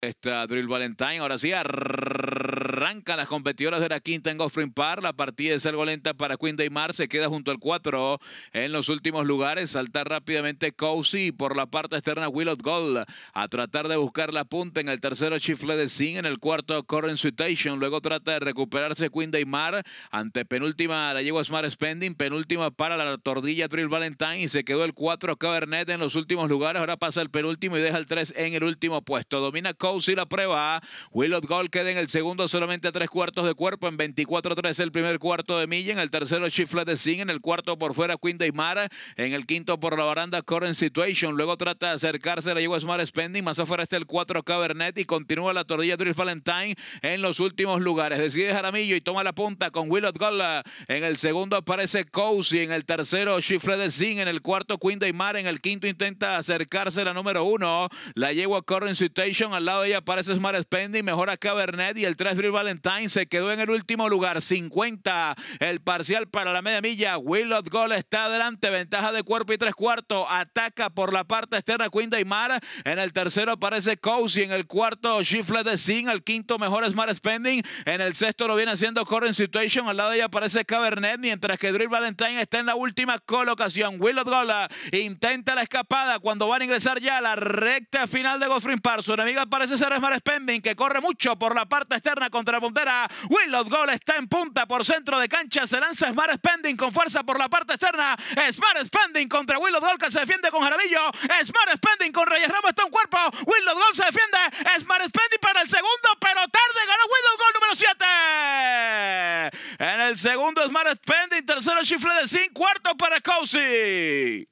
Está Drill Valentine. Ahora sí, arranca las competidoras de la quinta en Offering Par. La partida es algo lenta para Queen Mar, Se queda junto al 4 en los últimos lugares. Saltar rápidamente Cozy por la parte externa Willow Gold. A tratar de buscar la punta en el tercero Chifle de Sin. En el cuarto Current Situation. Luego trata de recuperarse Queen Daymar. Ante penúltima la llegó Smart Spending. Penúltima para la tordilla Drill Valentine. Y se quedó el 4 Cabernet en los últimos lugares. Ahora pasa el penúltimo y deja el 3 en el último puesto. Domina Cousy la prueba. ¿ah? Willot Gold queda en el segundo solamente a tres cuartos de cuerpo, en 24-3 el primer cuarto de milla, en el tercero Shiflet de Zing, en el cuarto por fuera Queen Daymara, en el quinto por la baranda Current Situation, luego trata de acercarse, la Yegua Smart Spending, más afuera está el 4 Cabernet y continúa la tortilla Drift Valentine en los últimos lugares. Decide Jaramillo y toma la punta con Willot Gold. En el segundo aparece Cousy en el tercero Shiflet de Zing, en el cuarto Queen Mara, en el quinto intenta acercarse la número uno, la yegua Current Situation al lado ella aparece Smart Spending, mejora Cabernet y el 3 Drew Valentine se quedó en el último lugar, 50 el parcial para la media milla, Willot Gola está adelante, ventaja de cuerpo y tres cuartos, ataca por la parte externa y Mara, en el tercero aparece Cozy, en el cuarto Shiflet de Sin, el quinto mejor Smart Spending, en el sexto lo viene haciendo Current Situation, al lado de ella aparece Cabernet, mientras que Drew Valentine está en la última colocación, Willot Gola intenta la escapada cuando van a ingresar ya a la recta final de Goffrey Park, su enemiga aparece es Smart Spending que corre mucho por la parte externa contra la puntera. Willow's está en punta por centro de cancha. Se lanza Smart Spending con fuerza por la parte externa. Smart Spending contra Willow's Gold que se defiende con Jarabillo. Smart Spending con Reyes Ramos está en cuerpo. Willow's Gold se defiende. Smart Spending para el segundo, pero tarde ganó Willow's Gold número 7. En el segundo Smart Spending, tercero chifle de zinc, cuarto para Cousy.